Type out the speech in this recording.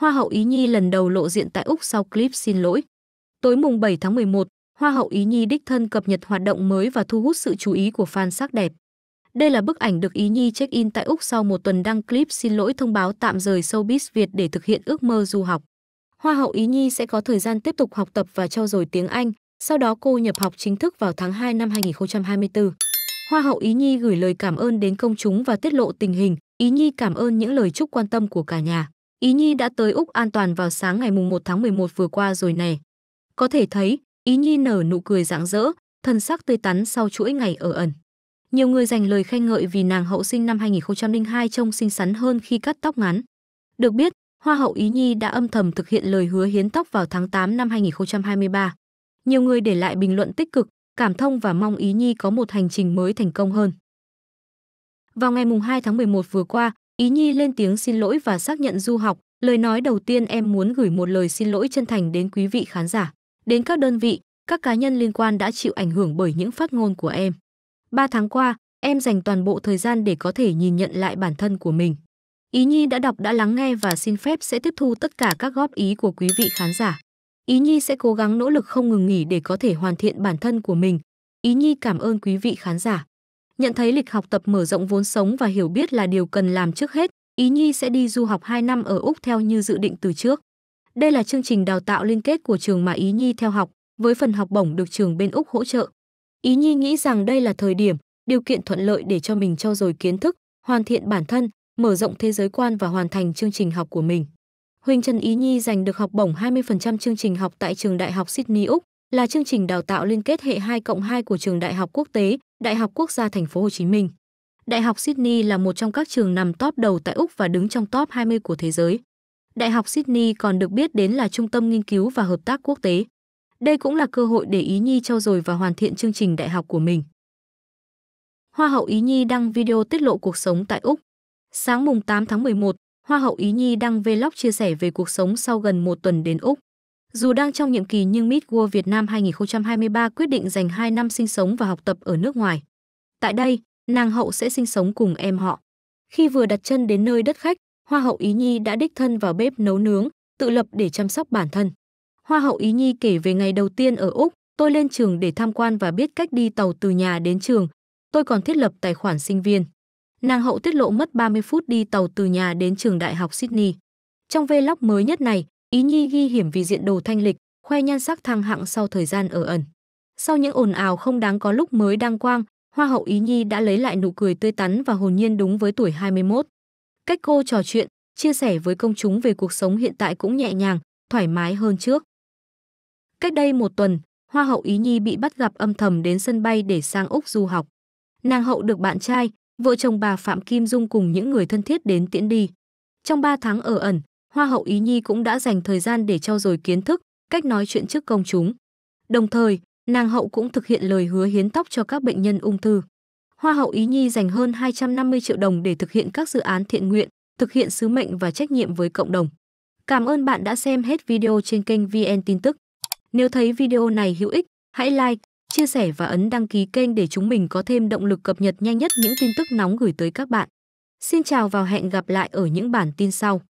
Hoa hậu Ý Nhi lần đầu lộ diện tại Úc sau clip Xin lỗi. Tối mùng 7 tháng 11, Hoa hậu Ý Nhi đích thân cập nhật hoạt động mới và thu hút sự chú ý của fan sắc đẹp. Đây là bức ảnh được Ý Nhi check-in tại Úc sau một tuần đăng clip xin lỗi thông báo tạm rời showbiz Việt để thực hiện ước mơ du học. Hoa hậu Ý Nhi sẽ có thời gian tiếp tục học tập và trau dồi tiếng Anh, sau đó cô nhập học chính thức vào tháng 2 năm 2024. Hoa hậu Ý Nhi gửi lời cảm ơn đến công chúng và tiết lộ tình hình, Ý Nhi cảm ơn những lời chúc quan tâm của cả nhà. Ý Nhi đã tới Úc an toàn vào sáng ngày mùng 1 tháng 11 vừa qua rồi nè. Có thể thấy, Ý Nhi nở nụ cười rạng rỡ, thân sắc tươi tắn sau chuỗi ngày ở ẩn. Nhiều người dành lời khen ngợi vì nàng hậu sinh năm 2002 trông xinh xắn hơn khi cắt tóc ngắn. Được biết, Hoa hậu Ý Nhi đã âm thầm thực hiện lời hứa hiến tóc vào tháng 8 năm 2023. Nhiều người để lại bình luận tích cực, cảm thông và mong Ý Nhi có một hành trình mới thành công hơn. Vào ngày mùng 2 tháng 11 vừa qua, Ý Nhi lên tiếng xin lỗi và xác nhận du học, lời nói đầu tiên em muốn gửi một lời xin lỗi chân thành đến quý vị khán giả, đến các đơn vị, các cá nhân liên quan đã chịu ảnh hưởng bởi những phát ngôn của em. Ba tháng qua, em dành toàn bộ thời gian để có thể nhìn nhận lại bản thân của mình. Ý Nhi đã đọc đã lắng nghe và xin phép sẽ tiếp thu tất cả các góp ý của quý vị khán giả. Ý Nhi sẽ cố gắng nỗ lực không ngừng nghỉ để có thể hoàn thiện bản thân của mình. Ý Nhi cảm ơn quý vị khán giả. Nhận thấy lịch học tập mở rộng vốn sống và hiểu biết là điều cần làm trước hết, Ý Nhi sẽ đi du học 2 năm ở Úc theo như dự định từ trước. Đây là chương trình đào tạo liên kết của trường mà Ý Nhi theo học, với phần học bổng được trường bên Úc hỗ trợ. Ý Nhi nghĩ rằng đây là thời điểm, điều kiện thuận lợi để cho mình trau dồi kiến thức, hoàn thiện bản thân, mở rộng thế giới quan và hoàn thành chương trình học của mình. Huỳnh Trần Ý Nhi giành được học bổng 20% chương trình học tại trường Đại học Sydney Úc, là chương trình đào tạo liên kết hệ 2 cộng 2 của trường Đại học Quốc tế, Đại học Quốc gia Thành phố Hồ Chí Minh. Đại học Sydney là một trong các trường nằm top đầu tại Úc và đứng trong top 20 của thế giới. Đại học Sydney còn được biết đến là trung tâm nghiên cứu và hợp tác quốc tế. Đây cũng là cơ hội để Ý Nhi trau dồi và hoàn thiện chương trình đại học của mình. Hoa hậu Ý Nhi đăng video tiết lộ cuộc sống tại Úc. Sáng mùng 8 tháng 11, Hoa hậu Ý Nhi đăng vlog chia sẻ về cuộc sống sau gần một tuần đến Úc. Dù đang trong nhiệm kỳ nhưng Miss World Việt Nam 2023 quyết định dành 2 năm sinh sống và học tập ở nước ngoài. Tại đây, nàng hậu sẽ sinh sống cùng em họ. Khi vừa đặt chân đến nơi đất khách, Hoa hậu Ý Nhi đã đích thân vào bếp nấu nướng, tự lập để chăm sóc bản thân. Hoa hậu Ý Nhi kể về ngày đầu tiên ở Úc, tôi lên trường để tham quan và biết cách đi tàu từ nhà đến trường. Tôi còn thiết lập tài khoản sinh viên. Nàng hậu tiết lộ mất 30 phút đi tàu từ nhà đến trường đại học Sydney. Trong vlog mới nhất này, Ý Nhi ghi hiểm vì diện đồ thanh lịch, khoe nhan sắc thăng hạng sau thời gian ở ẩn. Sau những ồn ào không đáng có lúc mới đăng quang, Hoa hậu Ý Nhi đã lấy lại nụ cười tươi tắn và hồn nhiên đúng với tuổi 21. Cách cô trò chuyện, chia sẻ với công chúng về cuộc sống hiện tại cũng nhẹ nhàng, thoải mái hơn trước. Cách đây một tuần, Hoa hậu Ý Nhi bị bắt gặp âm thầm đến sân bay để sang Úc du học. Nàng hậu được bạn trai, vợ chồng bà Phạm Kim Dung cùng những người thân thiết đến tiễn đi. Trong 3 tháng ở ẩn, Hoa hậu Ý Nhi cũng đã dành thời gian để trau dồi kiến thức, cách nói chuyện trước công chúng. Đồng thời, nàng hậu cũng thực hiện lời hứa hiến tóc cho các bệnh nhân ung thư. Hoa hậu Ý Nhi dành hơn 250 triệu đồng để thực hiện các dự án thiện nguyện, thực hiện sứ mệnh và trách nhiệm với cộng đồng. Cảm ơn bạn đã xem hết video trên kênh VN tin tức. Nếu thấy video này hữu ích, hãy like, chia sẻ và ấn đăng ký kênh để chúng mình có thêm động lực cập nhật nhanh nhất những tin tức nóng gửi tới các bạn. Xin chào và hẹn gặp lại ở những bản tin sau.